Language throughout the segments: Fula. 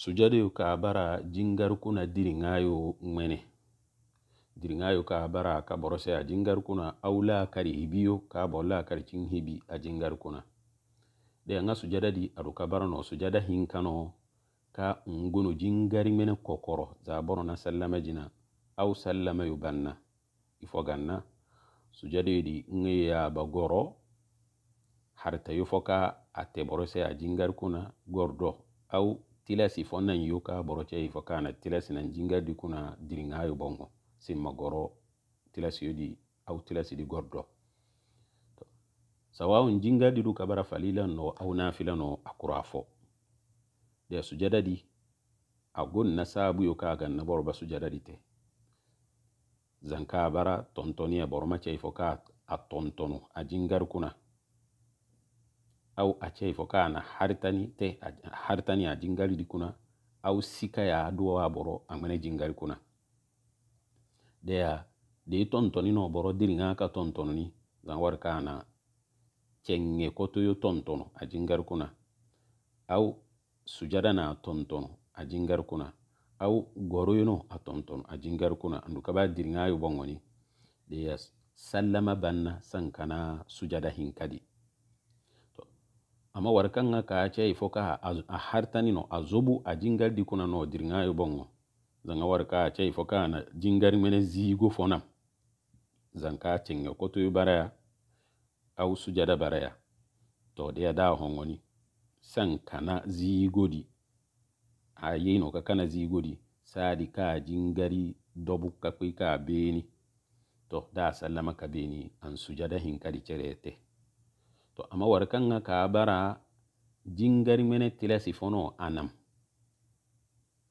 sujadu ka a bara jingarukuna diriŋayo ŋmene diriŋayo ka a bara ka borose a jingarukuna awula kari hibiyo ka a bolla kari ciŋ hibi a jingarukuna de ŋa sujada di adu ka bara no sujada hinkano ka ŋgono jingari ŋmene kokoro zaboro na sallama jina aw sallamayo banna ifo ganna sujada yo di ŋa ye a ba goro harita yo fo ka a teborose a jingarukuna gordo aw tilasi fo nan yoka boroche fo kana tilasi nan jinga di kuna diringa yo bongo simma magoro tilasi yodi au tilasi di gordo sawawun jinga di du kabara falila no au nafila no akura fo de sujada di agon na sabu yoka kaga na borba sujada di te zanka bara tontoniya boroma chei fo ka a tontonu a jingar kuna au achei fokaa na haritani te haritani a jingari dikuna au sika ya duwa wa boro amene jingari kuna Dea, de tontoni no boro diri nga ka tontono ni war kana cenge koto yo tontono a jingari kuna au sujada na tontono a jingari kuna au goro yono a tontono a jingari kuna andu diri nga yo bongoni Dea, sallama banna sankana sujada hinkadi amma wari kan ka k'a acha ifoka a no azobu jingar di kuna no diringa yo bongo zanga wari ka ifo k'a na jingar mene zigo fonam zanka chenga koto baraya au sujada baraya to de da hongoni san kana di a yi no ka kana di sadi ka jingari dobu ka ka beni to da sallama ka beni an sujada hinkari te to ama wara kan ga ka bara jingari mene kilasi fono anam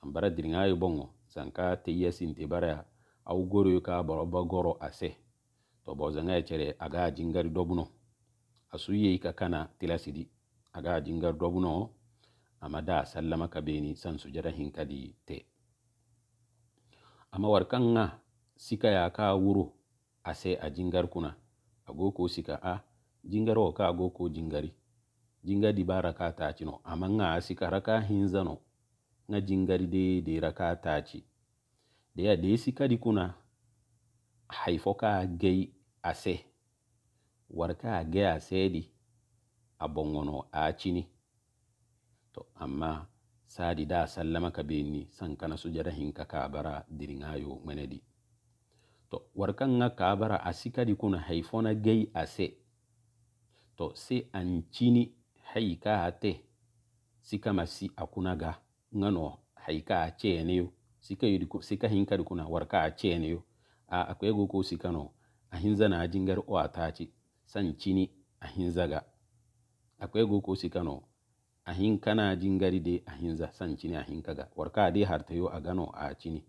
an bara diriŋa yo boŋo sanka teyasinte baraya aw goro yo ka baroba goro ase to bozaŋa ye cere aga jingari dobuno asu yei ka kana tilasi di aga jingari dobuno ama da sallama ka beni san sujada hinkadi te ama war kan ga sika ya ka wuro ase a jingari kuna ago ko sika a ah, jingaro ka go ko jingari jinga di bara ka ci no amma nga asi karaka hinza no nga jingari de de raka ci da ya de sika di kuna haifoka gei ase warka gei ase di a ci a to amma sadi da sallama ka beni san kana sujada hinka ka bara diringayo menedi to warkan nga ka bara asika di kuna haifona gei ase to se ancini haika te sika masi akunaga ngano haika cheneyo sika yudiko sika hinka na, warka yo a akwai goko sika no a hinza na jingar o san sancini a hinzaga akwai goko sika no a hinka na jingari de a hinza sancini a hinka ga warka de har yo a gano a cini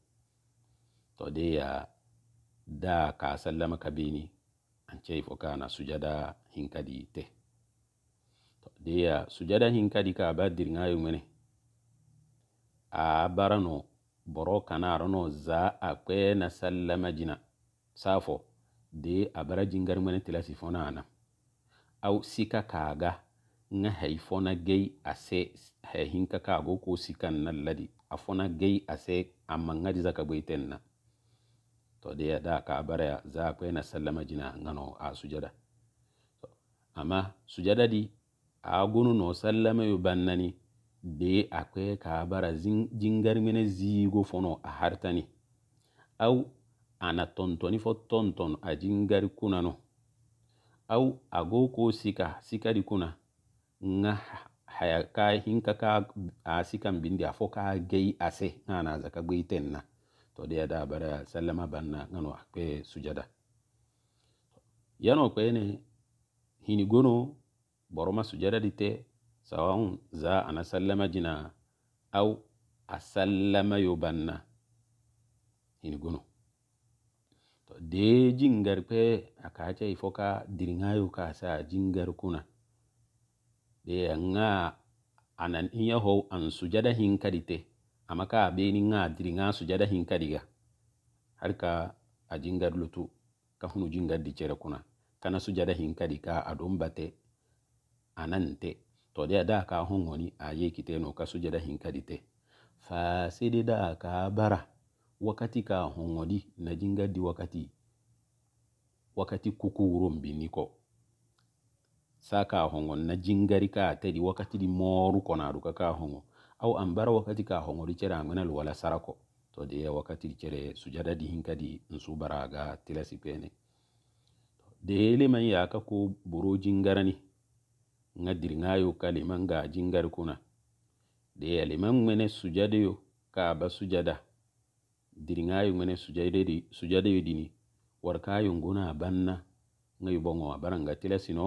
to de ya da ka sallama ka beni an cehi fo kana sujada hinkadi te deya sujada hinkadi ka aba dirŋayo mene a barano boro kana arono za a kpe na sallama jina safo de a bara jingar mene tilasi fo na anam au sika kaga ŋa hei fo na gei a se hei hinka kago ko sikan na ladi a fo na gei a se a maŋŋa disa ka gbei ten na to ya da ka bara za ko na sallama jina ngano a sujada amma sujada di a gunu no sallama yu bannani de akwai ka bara jingar mene zigo fono a hartani au ana tontoni fo tonton a jingar kuna no au ago ko sika di kuna nga haya ka hinka ka a sikan bindi a fo ka gei ase na zaka gbeiten na to ɗe yada bara sallama banna gano akwe sujada yano ko ene hini gono boroma sujada dite sawan za ana sallama jina au a sallama yo banna hini gono to de jingar pe akaca ifoka dirigayo ka sa jingar kuna de yanga anan iya ho an sujada hin kadite te amma ka ɓeni ga diri ga su jada hin kadiga har ka a jingar lutu ka hunu jingar di cere kuna kana su jada hin kadi ka a don bate a nan te to dai da ka hun woni a ye kite no ka su jada hin kadi te fa sai dai da ka bara wakati ka hun wodi na jingar di wakati wakati kuku wurin bini ko sa ka hun na jingari ka tedi wakati di moru ko na ruka ka hun wodi aw an bara wakkati ka hongori cere an ŋenalu wala sara ko to de wakkatii cere sujada di hin kadi n subara aga tilasi kene de ilemaŋ ye a ka ko boro jingarani ŋa diriŋayo ka liman ga jingari kuna de aliman ŋene sujadeyo ka ba sujada diriŋayo ŋene sujadeyo dini warkayo ŋuna a banna ŋa yubo ŋo a baraŋ ga tilasi no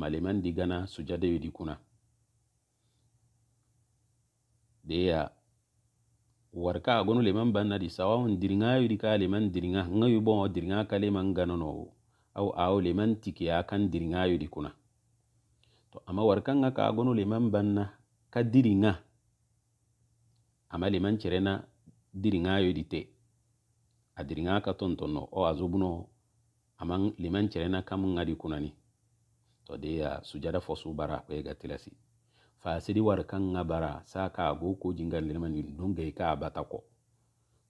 maliman digana sujadeyo di kuna deya warka agono leman banna di sawa on dirnga yudi ka leman dirnga nga yubo on dirnga ka leman ganono au au leman tiki ya kan dirnga yudi kuna to ama warka nga ka agono leman banna ka dirnga ama leman cherena dirnga yudi te a dirnga ka ton ton no o azubuno ama leman cherena kam nga di kuna ni to deya sujada fosu bara kwe gatilasi fasidi war kan ŋa bara sa ka a go ko jingarlenema ni dunge ka a bata ko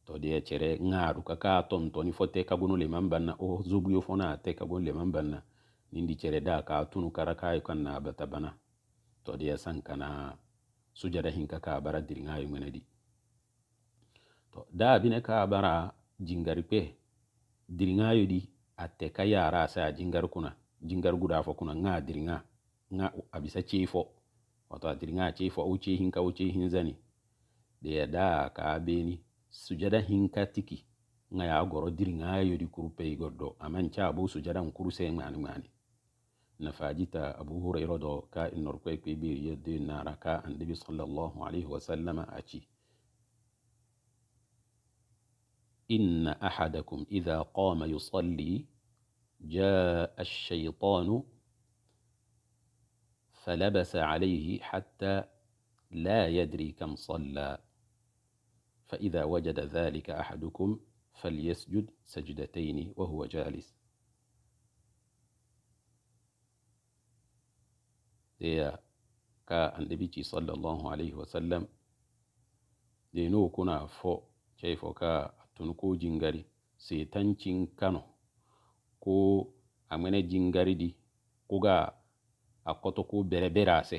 to de ye cere ŋa du ka ka a tontoni fo te kagunu leman banna o zubuyo fona a te kagunu leman banna nin di cere da ka a tunu kara ka yu kan na a bata bana to de ye san kana sujada hin ka ka a bara diri ŋa yu ŋana di to da a bine ka a bara jingari pe diri ŋa yu di a te ka yara a sa a jingari kuna jingari guda fo kuna ŋa diri ŋa ŋa a bisa cei fo wato atirnga ce fa uce hin ka uce hin zani da ya da ka beni sujada hin ka tiki nga ya goro dirnga yo di kurpe gordo aman cha abu sujada kurse ngani ngani na fajita abu hurairu da ka inor kwai kwe bi yadda na raka annabi sallallahu alaihi wa sallama a ci inna ahadakum idha qama yusalli jaa ash-shaytanu فلبس عليه حتى لا يدري كم صلى فإذا وجد ذلك أحدكم فليسجد سجدتين وهو جالس ɗaya ka annabici sallallahu alaihi wasallam de no kuna fo cei fo ka tun ko jingari setancin kano ko a mene jingari di kuga a koto ku bereberase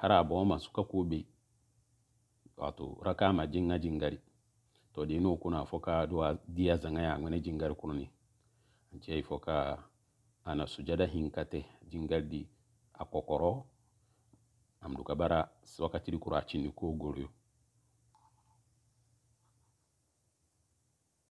hara bo masu ka ku be wato raka ma jinga jingari to da ino kuna foka duwa diya zanga ya ngwene jingar kuno ni anje foka ana sujada hinkate jingari di akokoro amduka bara wakati kura chini ko goryo